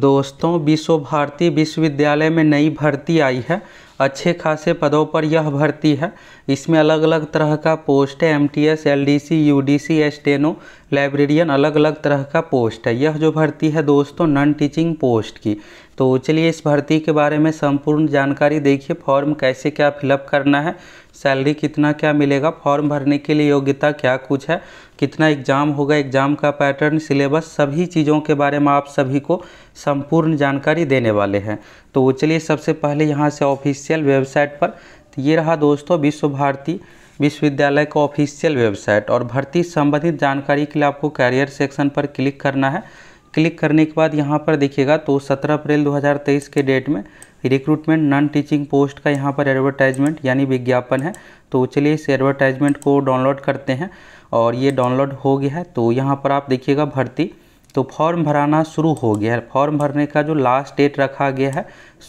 दोस्तों विश्व भारती विश्वविद्यालय में नई भर्ती आई है अच्छे खासे पदों पर यह भर्ती है इसमें अलग अलग तरह का पोस्ट है M T S L D C U D C librarian अलग अलग तरह का पोस्ट है यह जो भर्ती है दोस्तों नॉन टीचिंग पोस्ट की तो चलिए इस भर्ती के बारे में संपूर्ण जानकारी देखिए फॉर्म कैसे क्या फिलअप करना है सैलरी कितना क्या मिलेगा फॉर्म भरने के लिए योग्यता क्या कुछ है कितना एग्ज़ाम होगा एग्ज़ाम का पैटर्न सिलेबस सभी चीज़ों के बारे में आप सभी को संपूर्ण जानकारी देने वाले हैं तो चलिए सबसे पहले यहाँ से ऑफिशियल वेबसाइट पर तो ये रहा दोस्तों विश्व भारती विश्वविद्यालय का ऑफिशियल वेबसाइट और भर्ती संबंधित जानकारी के लिए आपको कैरियर सेक्शन पर क्लिक करना है क्लिक करने के बाद यहाँ पर देखिएगा तो 17 अप्रैल 2023 के डेट में रिक्रूटमेंट नॉन टीचिंग पोस्ट का यहाँ पर एडवर्टाइजमेंट यानी विज्ञापन है तो चलिए इस एडवर्टाइजमेंट को डाउनलोड करते हैं और ये डाउनलोड हो गया है तो यहाँ पर आप देखिएगा भर्ती तो फॉर्म भराना शुरू हो गया है फॉर्म भरने का जो लास्ट डेट रखा गया है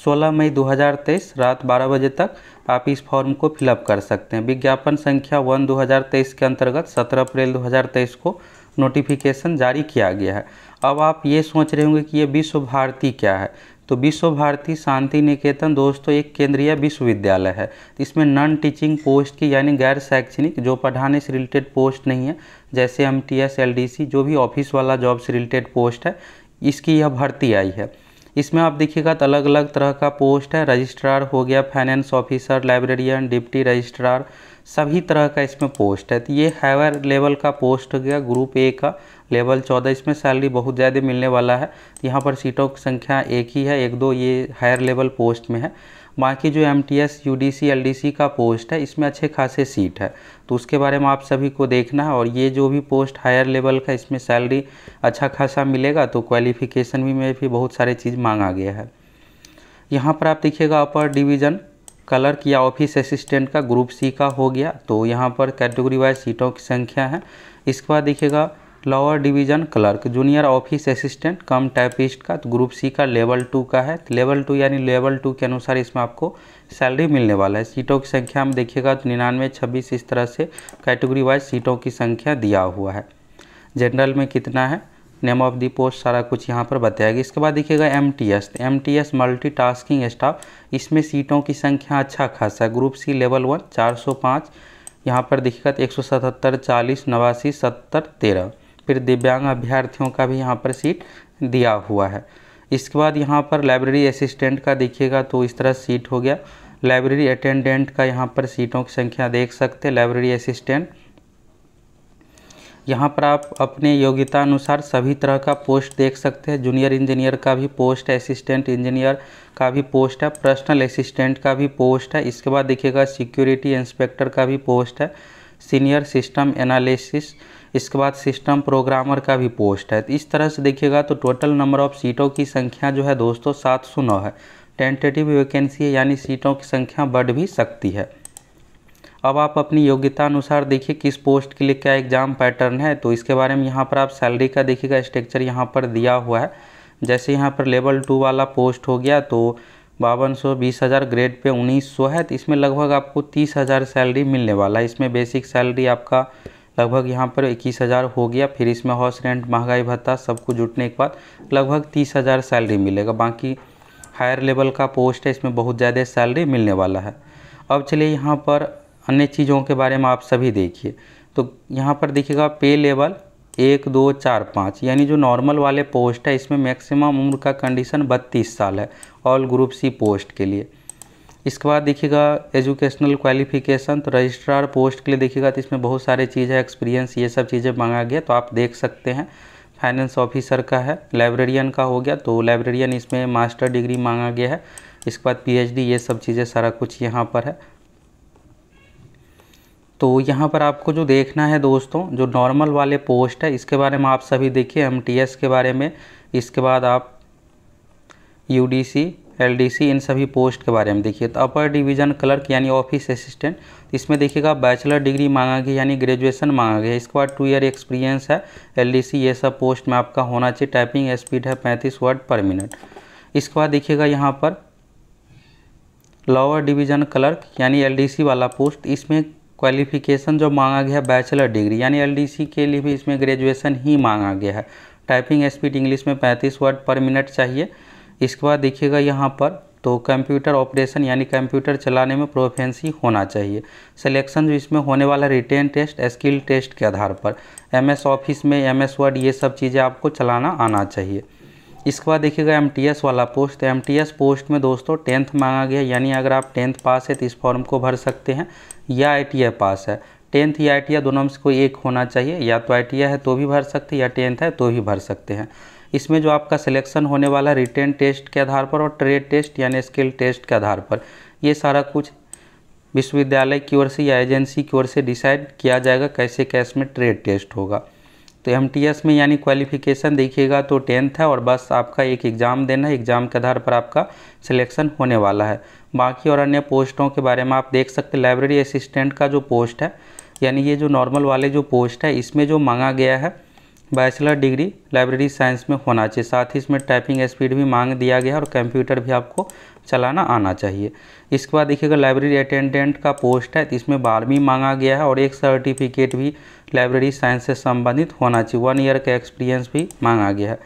16 मई 2023 रात 12 बजे तक आप इस फॉर्म को फिलअप कर सकते हैं विज्ञापन संख्या वन 2023 के अंतर्गत 17 अप्रैल 2023 को नोटिफिकेशन जारी किया गया है अब आप ये सोच रहे होंगे कि ये विश्व भारती क्या है तो विश्व भारती शांति निकेतन दोस्तों एक केंद्रीय विश्वविद्यालय है इसमें नॉन टीचिंग पोस्ट की यानी गैर शैक्षणिक जो पढ़ाने से रिलेटेड पोस्ट नहीं है जैसे M T S L D C जो भी ऑफिस वाला जॉब से रिलेटेड पोस्ट है इसकी यह भर्ती आई है इसमें आप देखिएगा तो अलग अलग तरह का पोस्ट है रजिस्ट्रार हो गया finance officer librarian deputy registrar सभी तरह का इसमें पोस्ट है तो ये हायर लेवल का पोस्ट हो गया ग्रुप ए का लेवल चौदह इसमें सैलरी बहुत ज़्यादा मिलने वाला है यहाँ पर सीटों की संख्या एक ही है एक दो ये हायर लेवल पोस्ट में है बाकी जो M T S U D C L D C का पोस्ट है इसमें अच्छे खासे सीट है तो उसके बारे में आप सभी को देखना है और ये जो भी पोस्ट हायर लेवल का इसमें सैलरी अच्छा खासा मिलेगा तो क्वालिफिकेशन भी में भी बहुत सारे चीज़ मांगा गया है यहाँ पर आप देखिएगा अपर डिवीज़न क्लर्क या ऑफिस असिस्टेंट का ग्रुप सी का हो गया तो यहाँ पर कैटेगरी वाइज सीटों की संख्या है इसके बाद देखिएगा lower division clerk junior office assistant cum typist का तो ग्रुप सी का लेवल टू का है तो लेवल टू यानी लेवल टू के अनुसार इसमें आपको सैलरी मिलने वाला है सीटों की संख्या हम देखिएगा तो निन्यानवे छब्बीस इस तरह से कैटेगरी वाइज सीटों की संख्या दिया हुआ है जनरल में कितना है नेम ऑफ दी पोस्ट सारा कुछ यहाँ पर बताया गया इसके बाद देखिएगा M T S M T S multi tasking staff इसमें सीटों की संख्या अच्छा खासा ग्रुप सी लेवल वन चार सौ पाँच यहाँ पर देखिएगा तो एक सौ सतहत्तर चालीस नवासी सत्तर तेरह फिर दिव्यांग अभ्यर्थियों का भी यहाँ पर सीट दिया हुआ है इसके बाद यहाँ पर लाइब्रेरी असिस्टेंट का देखिएगा तो इस तरह सीट हो गया लाइब्रेरी अटेंडेंट का यहाँ पर सीटों की संख्या देख सकते हैं लाइब्रेरी असिस्टेंट यहाँ पर आप अपने योग्यता अनुसार सभी तरह का पोस्ट देख सकते हैं जूनियर इंजीनियर का भी पोस्ट है असिस्टेंट इंजीनियर का भी पोस्ट है पर्सनल असिस्टेंट का भी पोस्ट है इसके बाद देखिएगा सिक्योरिटी इंस्पेक्टर का भी पोस्ट है सीनियर सिस्टम एनालिसिस इसके बाद सिस्टम प्रोग्रामर का भी पोस्ट है तो इस तरह से देखिएगा तो टोटल नंबर ऑफ सीटों की संख्या जो है दोस्तों सात सौ नौ है टेंटेटिव वैकेंसी है यानी सीटों की संख्या बढ़ भी सकती है अब आप अपनी योग्यता अनुसार देखिए किस पोस्ट के लिए क्या एग्ज़ाम पैटर्न है तो इसके बारे में यहाँ पर आप सैलरी का देखिएगा स्ट्रक्चर यहाँ पर दिया हुआ है जैसे यहाँ पर लेवल टू वाला पोस्ट हो गया तो बावन सौ बीस हज़ार ग्रेड पे उन्नीस सौ है तो इसमें लगभग आपको तीस हज़ार सैलरी मिलने वाला है इसमें बेसिक सैलरी आपका लगभग यहाँ पर इक्कीस हज़ार हो गया फिर इसमें हाउस रेंट महंगाई भत्ता सब कुछ जुटने के बाद लगभग तीस हज़ार सैलरी मिलेगा बाकी हायर लेवल का पोस्ट है इसमें बहुत ज़्यादा सैलरी मिलने वाला है अब चलिए यहाँ पर अन्य चीज़ों के बारे में आप सभी देखिए तो यहाँ पर देखिएगा पे लेवल एक दो चार पाँच यानी जो नॉर्मल वाले पोस्ट है इसमें मैक्सिमम उम्र का कंडीशन बत्तीस साल है ऑल ग्रुप सी पोस्ट के लिए इसके बाद देखिएगा एजुकेशनल क्वालिफिकेशन तो रजिस्ट्रार पोस्ट के लिए देखिएगा तो इसमें बहुत सारे चीज़ है एक्सपीरियंस ये सब चीज़ें मांगा गया तो आप देख सकते हैं फाइनेंस ऑफिसर का है लाइब्रेरियन का हो गया तो लाइब्रेरियन इसमें मास्टर डिग्री मांगा गया है इसके बाद पी ये सब चीज़ें सारा कुछ यहाँ पर है तो यहाँ पर आपको जो देखना है दोस्तों जो नॉर्मल वाले पोस्ट है इसके बारे में आप सभी देखिए एम के बारे में इसके बाद आप यू एलडीसी इन सभी पोस्ट के बारे में देखिए तो अपर डिवीज़न क्लर्क यानी ऑफिस असिस्टेंट इसमें देखिएगा बैचलर डिग्री मांगा गया यानी ग्रेजुएशन मांगा गया इसके बाद टू ईयर एक्सपीरियंस है एल ये सब पोस्ट में आपका होना चाहिए टाइपिंग स्पीड है पैंतीस वर्ड पर मिनट इसके बाद देखिएगा यहाँ पर लोअर डिवीज़न क्लर्क यानी एलडीसी वाला पोस्ट इसमें क्वालिफिकेशन जो मांगा गया है बैचलर डिग्री यानी एलडीसी के लिए भी इसमें ग्रेजुएशन ही मांगा गया है टाइपिंग स्पीड इंग्लिश में 35 वर्ड पर मिनट चाहिए इसके बाद देखिएगा यहाँ पर तो कंप्यूटर ऑपरेशन यानी कंप्यूटर चलाने में प्रोफेंसी होना चाहिए सिलेक्शन जो इसमें होने वाला रिटेन टेस्ट स्किल टेस्ट के आधार पर एमएस ऑफिस में एमएस वर्ड ये सब चीज़ें आपको चलाना आना चाहिए इसके बाद देखिएगा एमटीएस वाला पोस्ट एमटीएस पोस्ट में दोस्तों टेंथ मांगा गया यानी अगर आप टेंथ पास है तो इस फॉर्म को भर सकते हैं या आई पास है टेंथ या आई दोनों में से कोई एक होना चाहिए या तो आई है तो भी भर सकते हैं या टेंथ है तो भी भर सकते हैं इसमें जो आपका सिलेक्शन होने वाला है रिटर्न टेस्ट के आधार पर और ट्रेड टेस्ट यानी स्किल टेस्ट के आधार पर ये सारा कुछ विश्वविद्यालय की ओर से या एजेंसी की ओर से डिसाइड किया जाएगा कैसे कैसे में ट्रेड टेस्ट होगा तो एम में यानी क्वालिफिकेशन देखिएगा तो टेंथ है और बस आपका एक एग्ज़ाम देना है एग्ज़ाम के आधार पर आपका सिलेक्शन होने वाला है बाकी और अन्य पोस्टों के बारे में आप देख सकते हैं लाइब्रेरी असिस्टेंट का जो पोस्ट है यानी ये जो नॉर्मल वाले जो पोस्ट है इसमें जो मांगा गया है बैचलर डिग्री लाइब्रेरी साइंस में होना चाहिए साथ ही इसमें टाइपिंग स्पीड भी मांग दिया गया है और कंप्यूटर भी आपको चलाना आना चाहिए इसके बाद देखिएगा लाइब्रेरी अटेंडेंट का पोस्ट है तो इसमें बारहवीं मांगा गया है और एक सर्टिफिकेट भी लाइब्रेरी साइंस से संबंधित होना चाहिए वन ईयर का एक्सपीरियंस भी मांगा गया है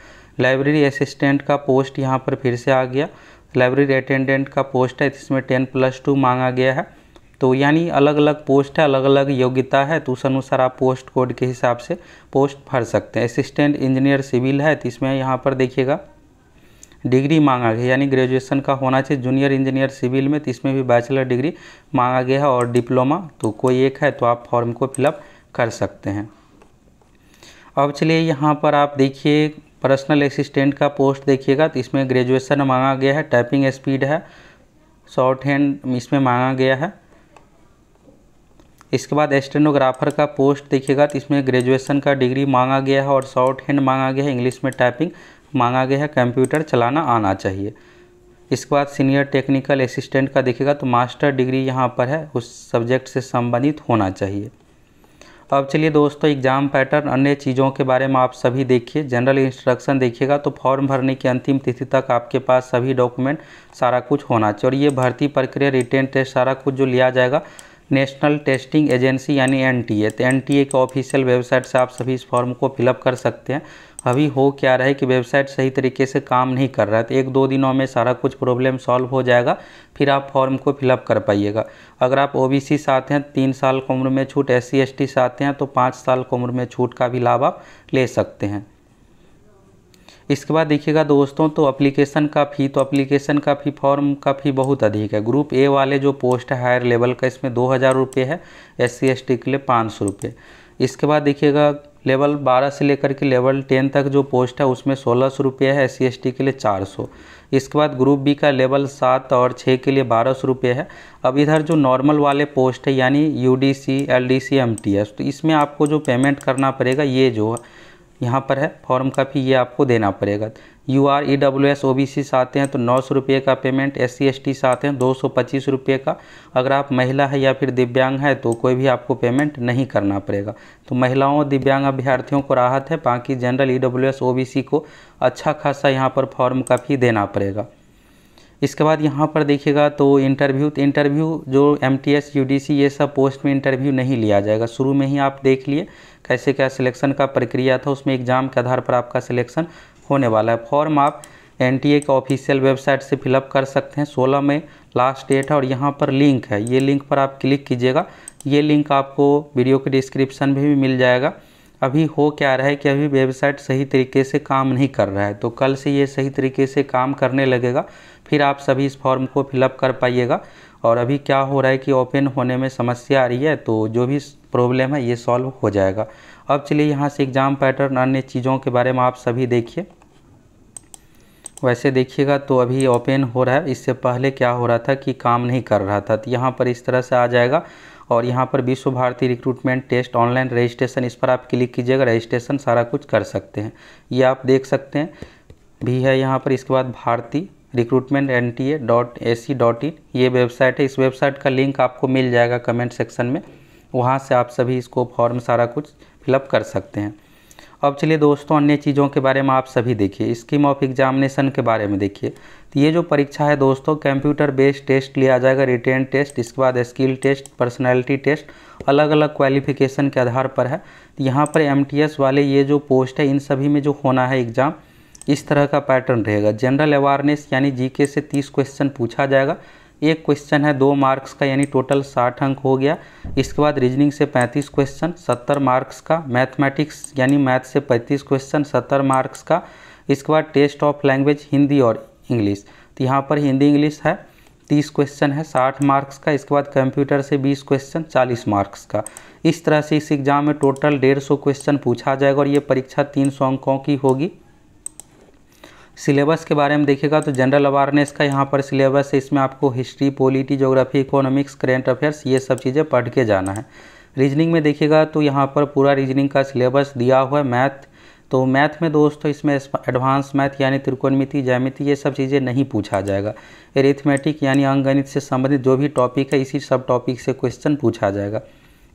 लाइब्रेरी असिस्टेंट का पोस्ट यहाँ पर फिर से आ गया लाइब्रेरी अटेंडेंट का पोस्ट है तो इसमें टेन प्लस टू मांगा गया है तो यानी अलग अलग पोस्ट है अलग अलग योग्यता है तो उस अनुसार आप पोस्ट कोड के हिसाब से पोस्ट भर सकते हैं असिस्टेंट इंजीनियर सिविल है तो इसमें यहाँ पर देखिएगा डिग्री मांगा गया यानी ग्रेजुएशन का होना चाहिए जूनियर इंजीनियर सिविल में तो इसमें भी बैचलर डिग्री मांगा गया है और डिप्लोमा तो कोई एक है तो आप फॉर्म को फिलअप कर सकते हैं अब चलिए यहाँ पर आप देखिए पर्सनल असिस्टेंट का पोस्ट देखिएगा तो इसमें ग्रेजुएशन मांगा गया है टाइपिंग स्पीड है शॉर्ट हैंड इसमें मांगा गया है इसके बाद एस्टेनोग्राफर का पोस्ट देखिएगा तो इसमें ग्रेजुएशन का डिग्री मांगा गया है और शॉर्ट हैंड मांगा गया है इंग्लिश में टाइपिंग मांगा गया है कंप्यूटर चलाना आना चाहिए इसके बाद सीनियर टेक्निकल असिस्टेंट का देखिएगा तो मास्टर डिग्री यहाँ पर है उस सब्जेक्ट से संबंधित होना चाहिए अब चलिए दोस्तों एग्जाम पैटर्न अन्य चीज़ों के बारे में आप सभी देखिए जनरल इंस्ट्रक्शन देखिएगा तो फॉर्म भरने की अंतिम तिथि तक आपके पास सभी डॉक्यूमेंट सारा कुछ होना चाहिए और ये भर्ती प्रक्रिया रिटर्न टेस्ट सारा कुछ जो लिया जाएगा नेशनल टेस्टिंग एजेंसी यानी एन टी ए तो एन टी ए के ऑफिशियल वेबसाइट से आप सभी इस फॉर्म को फिलअप कर सकते हैं अभी हो क्या रहा है कि वेबसाइट सही तरीके से काम नहीं कर रहा है तो एक दो दिनों में सारा कुछ प्रॉब्लम सॉल्व हो जाएगा फिर आप फॉर्म को फिलअप कर पाइएगा अगर आप ओबीसी से आते हैं तीन साल की उम्र में छूट एस सी से आते हैं तो पाँच साल की उम्र में छूट का भी लाभ आप ले सकते हैं इसके बाद देखिएगा दोस्तों तो अप्लीकेशन का फ़ी तो अप्लीकेशन का फ़ी फॉर्म का फ़ी बहुत अधिक है ग्रुप ए वाले जो पोस्ट है हायर लेवल का इसमें दो हज़ार रुपये है एस सी एस टी के लिए पाँच सौ रुपये इसके बाद देखिएगा लेवल बारह से लेकर के लेवल टेन तक जो पोस्ट है उसमें सोलह सौ रुपये है एस सी के लिए चार सौ इसके बाद ग्रुप बी का लेवल सात और छः के लिए बारह सौ रुपये है अब इधर जो नॉर्मल वाले पोस्ट है यानी U D C L D C M T S तो इसमें आपको जो पेमेंट करना पड़ेगा ये जो है यहाँ पर है फॉर्म का फी ये आपको देना पड़ेगा U R E W S O B C से आते हैं तो नौ सौ रुपये का payment S C S T से आते हैं दो सौ पच्चीस रुपये का अगर आप महिला है या फिर दिव्यांग है तो कोई भी आपको पेमेंट नहीं करना पड़ेगा तो महिलाओं और दिव्यांग अभ्यर्थियों को राहत है बाकी general E W S O B C को अच्छा खासा यहाँ पर फॉर्म का फी देना पड़ेगा इसके बाद यहाँ पर देखिएगा तो इंटरव्यू तो इंटरव्यू जो M T S U D C ये सब पोस्ट में इंटरव्यू नहीं लिया जाएगा शुरू में ही आप देख लिए कैसे क्या सिलेक्शन का प्रक्रिया था उसमें एग्ज़ाम के आधार पर आपका सिलेक्शन होने वाला है फॉर्म आप एन टी ए का ऑफिशियल वेबसाइट से फिलअप कर सकते हैं सोलह में लास्ट डेट है और यहाँ पर लिंक है ये लिंक पर आप क्लिक कीजिएगा ये लिंक आपको वीडियो के डिस्क्रिप्शन में भी मिल जाएगा अभी हो क्या रहा है कि अभी वेबसाइट सही तरीके से काम नहीं कर रहा है तो कल से ये सही तरीके से काम करने लगेगा फिर आप सभी इस फॉर्म को फिलअप कर पाइएगा और अभी क्या हो रहा है कि ओपन होने में समस्या आ रही है तो जो भी प्रॉब्लम है ये सॉल्व हो जाएगा अब चलिए यहाँ से एग्ज़ाम पैटर्न अन्य चीज़ों के बारे में आप सभी देखिए वैसे देखिएगा तो अभी ओपन हो रहा है इससे पहले क्या हो रहा था कि काम नहीं कर रहा था तो यहाँ पर इस तरह से आ जाएगा और यहाँ पर Vishwa Bharati recruitment test online registration इस पर आप क्लिक कीजिएगा रजिस्ट्रेशन सारा कुछ कर सकते हैं ये आप देख सकते हैं भी है यहाँ पर इसके बाद Bharati recruitment N T A dot A C dot in ये वेबसाइट है इस वेबसाइट का लिंक आपको मिल जाएगा कमेंट सेक्शन में वहाँ से आप सभी इसको फॉर्म सारा कुछ फिलअप कर सकते हैं अब चलिए दोस्तों अन्य चीज़ों के बारे में आप सभी देखिए स्कीम ऑफ एग्जामिनेशन के बारे में देखिए तो ये जो परीक्षा है दोस्तों कंप्यूटर बेस्ड टेस्ट लिया जाएगा रिटेन टेस्ट इसके बाद स्किल टेस्ट पर्सनैलिटी टेस्ट अलग अलग क्वालिफिकेशन के आधार पर है तो यहाँ पर एम वाले ये जो पोस्ट है इन सभी में जो होना है एग्ज़ाम इस तरह का पैटर्न रहेगा जनरल अवेयरनेस यानी जीके से 30 क्वेश्चन पूछा जाएगा एक क्वेश्चन है दो मार्क्स का यानी टोटल साठ अंक हो गया इसके बाद रीजनिंग से पैंतीस क्वेश्चन सत्तर मार्क्स का मैथमेटिक्स यानी मैथ से पैंतीस क्वेश्चन सत्तर मार्क्स का इसके बाद टेस्ट ऑफ लैंग्वेज हिंदी और इंग्लिश तो यहाँ पर हिंदी इंग्लिश है तीस क्वेश्चन है साठ मार्क्स का इसके बाद कंप्यूटर से बीस क्वेश्चन चालीस मार्क्स का इस तरह से इस एग्ज़ाम में टोटल डेढ़ सौ क्वेश्चन पूछा जाएगा और ये परीक्षा तीन सौ अंकों की होगी सिलेबस के बारे में देखिएगा तो जनरल अवेयरनेस का यहाँ पर सिलेबस है इसमें आपको history polity geography economics current affairs ये सब चीज़ें पढ़ के जाना है रीजनिंग में देखिएगा तो यहाँ पर पूरा रीजनिंग का सिलेबस दिया हुआ है मैथ तो मैथ में दोस्तों इसमें एडवांस मैथ यानी त्रिकोणमिति जैमिति ये सब चीज़ें नहीं पूछा जाएगा एरिथमेटिक यानी अंगणित से संबंधित जो भी टॉपिक है इसी सब टॉपिक से क्वेश्चन पूछा जाएगा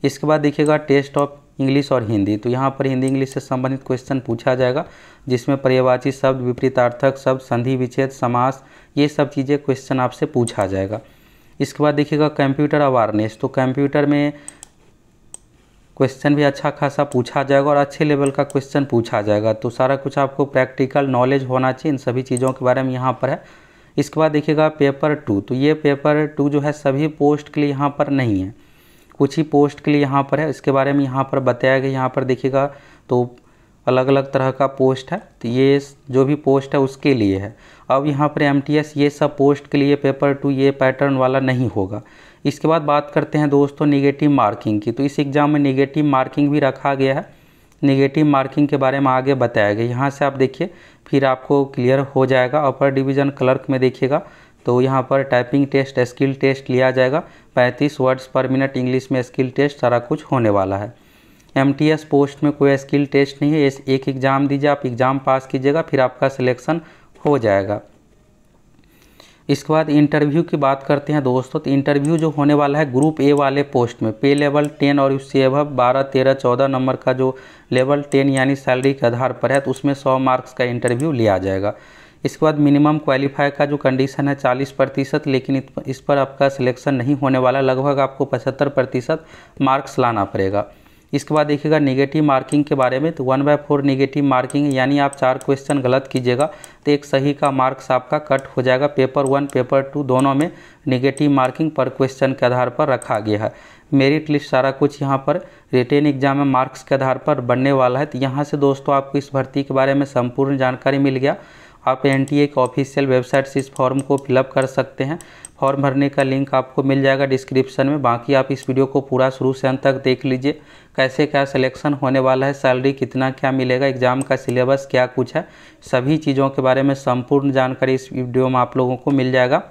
इसके बाद देखिएगा टेस्ट ऑफ इंग्लिश और हिंदी तो यहाँ पर हिंदी इंग्लिश से संबंधित क्वेश्चन पूछा जाएगा जिसमें पर्यवाची शब्द विपरीतार्थक शब्द संधि विच्छेद समास ये सब चीज़ें क्वेश्चन आपसे पूछा जाएगा इसके बाद देखिएगा कंप्यूटर अवारनेस तो कंप्यूटर में क्वेश्चन भी अच्छा खासा पूछा जाएगा और अच्छे लेवल का क्वेश्चन पूछा जाएगा तो सारा कुछ आपको प्रैक्टिकल नॉलेज होना चाहिए इन सभी चीज़ों के बारे में यहाँ पर है इसके बाद देखिएगा पेपर टू तो ये पेपर टू जो है सभी पोस्ट के लिए यहाँ पर नहीं है कुछ ही पोस्ट के लिए यहाँ पर है इसके बारे में यहाँ पर बताया गया यहाँ पर देखिएगा तो अलग अलग तरह का पोस्ट है तो ये जो भी पोस्ट है उसके लिए है अब यहाँ पर एम ये सब पोस्ट के लिए पेपर टू ये पैटर्न वाला नहीं होगा इसके बाद बात करते हैं दोस्तों निगेटिव मार्किंग की तो इस एग्ज़ाम में निगेटिव मार्किंग भी रखा गया है निगेटिव मार्किंग के बारे में आगे बताया गया यहाँ से आप देखिए फिर आपको क्लियर हो जाएगा अपर डिवीज़न क्लर्क में देखिएगा तो यहाँ पर टाइपिंग टेस्ट स्किल टेस्ट लिया जाएगा 35 वर्ड्स पर मिनट इंग्लिश में स्किल टेस्ट सारा कुछ होने वाला है एम पोस्ट में कोई स्किल टेस्ट नहीं है एक एग्ज़ाम दीजिए आप एग्ज़ाम पास कीजिएगा फिर आपका सिलेक्शन हो जाएगा इसके बाद इंटरव्यू की बात करते हैं दोस्तों तो इंटरव्यू जो होने वाला है ग्रुप ए वाले पोस्ट में पे लेवल टेन और उससे एवब बारह तेरह चौदह नंबर का जो लेवल टेन यानी सैलरी के आधार पर है तो उसमें सौ मार्क्स का इंटरव्यू लिया जाएगा इसके बाद मिनिमम क्वालिफाई का जो कंडीशन है 40 प्रतिशत लेकिन इस पर आपका सिलेक्शन नहीं होने वाला लगभग आपको 75 प्रतिशत मार्क्स लाना पड़ेगा इसके बाद देखिएगा निगेटिव मार्किंग के बारे में तो one by four negative marking यानी आप चार क्वेश्चन गलत कीजिएगा तो एक सही का मार्क्स आपका कट हो जाएगा पेपर वन पेपर टू दोनों में निगेटिव मार्किंग पर क्वेश्चन के आधार पर रखा गया है मेरिट लिस्ट सारा कुछ यहाँ पर रिटेन एग्जाम में मार्क्स के आधार पर बनने वाला है तो यहाँ से दोस्तों आपको इस भर्ती के बारे में संपूर्ण जानकारी मिल गया आप एन टी ए की ऑफिशियल वेबसाइट से इस फॉर्म को फिलअप कर सकते हैं फॉर्म भरने का लिंक आपको मिल जाएगा डिस्क्रिप्शन में बाकी आप इस वीडियो को पूरा शुरू से अंत तक देख लीजिए कैसे क्या सिलेक्शन होने वाला है सैलरी कितना क्या मिलेगा एग्ज़ाम का सिलेबस क्या कुछ है सभी चीज़ों के बारे में संपूर्ण जानकारी इस वीडियो में आप लोगों को मिल जाएगा